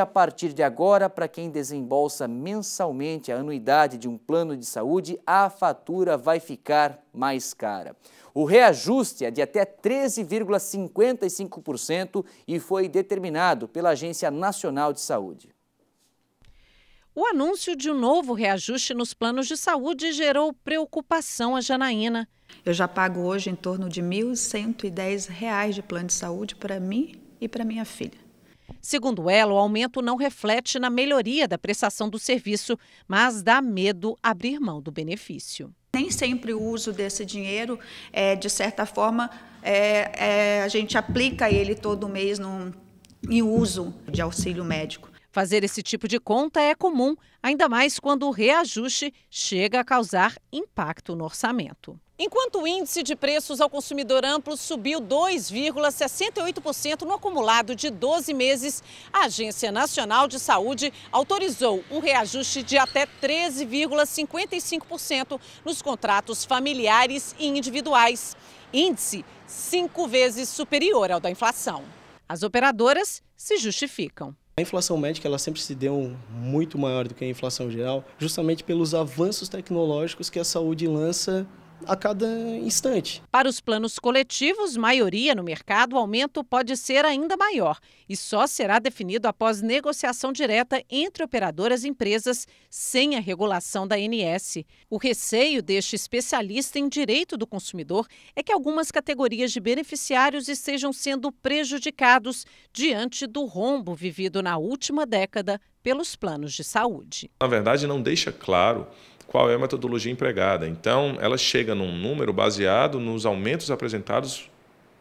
a partir de agora, para quem desembolsa mensalmente a anuidade de um plano de saúde, a fatura vai ficar mais cara. O reajuste é de até 13,55% e foi determinado pela Agência Nacional de Saúde. O anúncio de um novo reajuste nos planos de saúde gerou preocupação a Janaína. Eu já pago hoje em torno de R$ 1.110 de plano de saúde para mim e para minha filha. Segundo ela, o aumento não reflete na melhoria da prestação do serviço, mas dá medo abrir mão do benefício. Nem sempre o uso desse dinheiro, é, de certa forma, é, é, a gente aplica ele todo mês no em uso de auxílio médico. Fazer esse tipo de conta é comum, ainda mais quando o reajuste chega a causar impacto no orçamento. Enquanto o índice de preços ao consumidor amplo subiu 2,68% no acumulado de 12 meses, a Agência Nacional de Saúde autorizou um reajuste de até 13,55% nos contratos familiares e individuais, índice cinco vezes superior ao da inflação. As operadoras se justificam. A inflação médica ela sempre se deu muito maior do que a inflação geral, justamente pelos avanços tecnológicos que a saúde lança a cada instante. Para os planos coletivos, maioria no mercado, o aumento pode ser ainda maior e só será definido após negociação direta entre operadoras e empresas, sem a regulação da ANS. O receio deste especialista em direito do consumidor é que algumas categorias de beneficiários estejam sendo prejudicados diante do rombo vivido na última década pelos planos de saúde. Na verdade, não deixa claro qual é a metodologia empregada. Então, ela chega num número baseado nos aumentos apresentados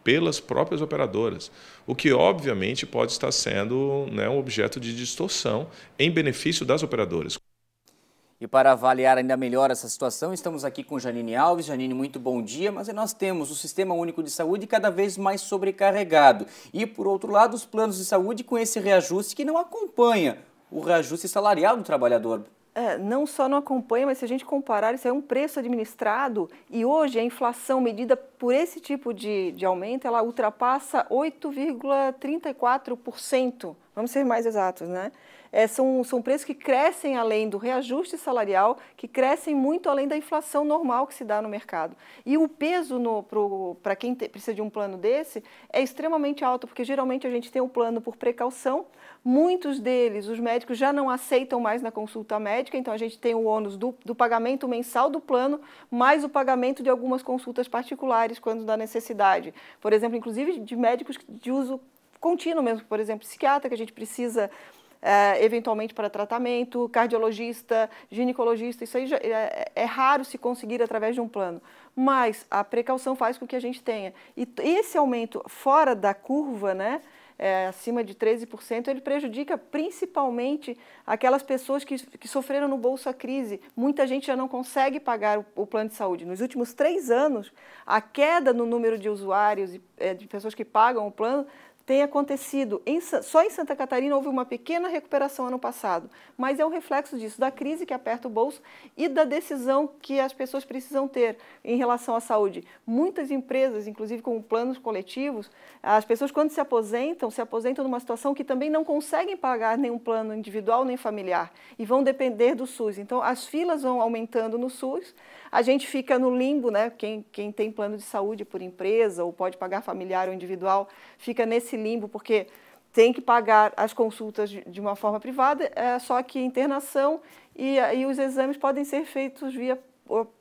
pelas próprias operadoras, o que obviamente pode estar sendo né, um objeto de distorção em benefício das operadoras. E para avaliar ainda melhor essa situação, estamos aqui com Janine Alves. Janine, muito bom dia. Mas nós temos o Sistema Único de Saúde cada vez mais sobrecarregado. E, por outro lado, os planos de saúde com esse reajuste que não acompanha o reajuste salarial do trabalhador. É, não só não acompanha, mas se a gente comparar, isso é um preço administrado e hoje a inflação medida por esse tipo de, de aumento, ela ultrapassa 8,34% vamos ser mais exatos, né? É, são, são preços que crescem além do reajuste salarial, que crescem muito além da inflação normal que se dá no mercado. E o peso para quem te, precisa de um plano desse é extremamente alto, porque geralmente a gente tem o um plano por precaução. Muitos deles, os médicos já não aceitam mais na consulta médica, então a gente tem o ônus do, do pagamento mensal do plano, mais o pagamento de algumas consultas particulares quando da necessidade. Por exemplo, inclusive de médicos de uso contínuo mesmo, por exemplo, psiquiatra, que a gente precisa é, eventualmente para tratamento, cardiologista, ginecologista, isso aí já, é, é, é, raro se conseguir através de um plano. Mas a precaução faz com que a gente tenha. E esse aumento fora da curva, né? É, acima de 13%, ele prejudica principalmente aquelas pessoas que, que sofreram no bolso a Crise. Muita gente já não consegue pagar o, o, plano de saúde. Nos últimos três anos, a queda no número de usuários, é, de pessoas que pagam o plano, tem acontecido. Em, só em Santa Catarina houve uma pequena recuperação ano passado, mas é um reflexo disso, da crise que aperta o bolso e da decisão que as pessoas precisam ter em relação à saúde. Muitas empresas, inclusive com planos coletivos, as pessoas quando se aposentam, se aposentam numa situação que também não conseguem pagar nenhum plano individual nem familiar e vão depender do SUS. Então as filas vão aumentando no SUS, a gente fica no limbo, né? Quem, quem tem plano de saúde por empresa ou pode pagar familiar ou individual, fica nesse nesse limbo, porque tem que pagar as consultas de uma forma privada, é, só que internação e, e os exames podem ser feitos via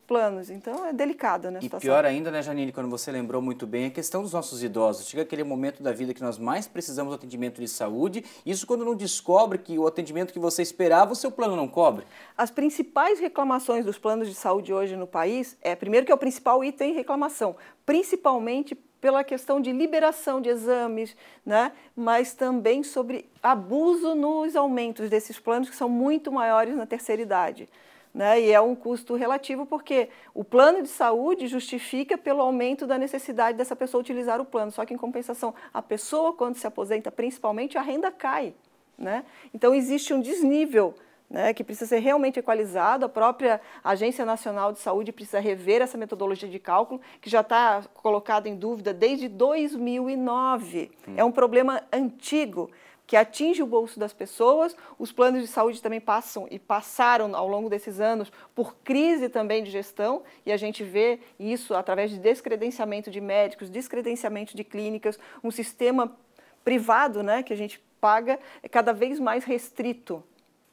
planos. Então é delicada, né? E situação. pior ainda, né, Janine, quando você lembrou muito bem, a questão dos nossos idosos. Chega aquele momento da vida que nós mais precisamos do atendimento de saúde, isso quando não descobre que o atendimento que você esperava, o seu plano não cobre. As principais reclamações dos planos de saúde hoje no país é, primeiro que é o principal item reclamação, principalmente pela questão de liberação de exames, né? mas também sobre abuso nos aumentos desses planos que são muito maiores na terceira idade. Né? E é um custo relativo porque o plano de saúde justifica pelo aumento da necessidade dessa pessoa utilizar o plano. Só que em compensação, a pessoa quando se aposenta, principalmente a renda cai, né? Então existe um desnível né, que precisa ser realmente equalizado. A própria Agência Nacional de Saúde precisa rever essa metodologia de cálculo, que já está colocada em dúvida desde 2009. Hum. É um problema antigo que atinge o bolso das pessoas. Os planos de saúde também passam e passaram ao longo desses anos por crise também de gestão, e a gente vê isso através de descredenciamento de médicos, descredenciamento de clínicas, um sistema privado, né, que a gente paga, é cada vez mais restrito.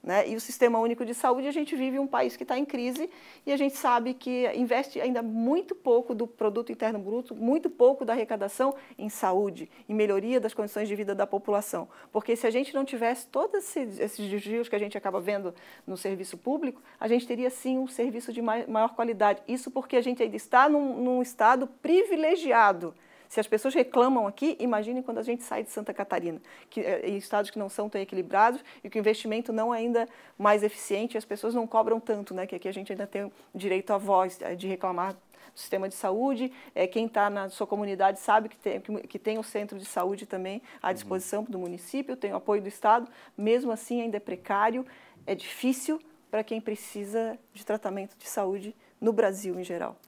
Né? E o Sistema Único de Saúde, a gente vive um país que está em crise e a gente sabe que investe ainda muito pouco do produto interno bruto, muito pouco da arrecadação em saúde, em melhoria das condições de vida da população. Porque se a gente não tivesse todos esses desvios que a gente acaba vendo no serviço público, a gente teria sim um serviço de maior qualidade. Isso porque a gente ainda está num, num estado privilegiado se as pessoas reclamam aqui, imagine quando a gente sai de Santa Catarina, que, eh, em estados que não são tão equilibrados e que o investimento não é ainda mais eficiente, as pessoas não cobram tanto, né? Que aqui a gente ainda tem direito à voz eh, de reclamar do sistema de saúde. É, quem está na sua comunidade sabe que tem, que, que, tem o centro de saúde também à uhum. disposição uhum. do município, tem o apoio do Estado. Mesmo assim, ainda é precário, é difícil para quem precisa de tratamento de saúde no Brasil em geral.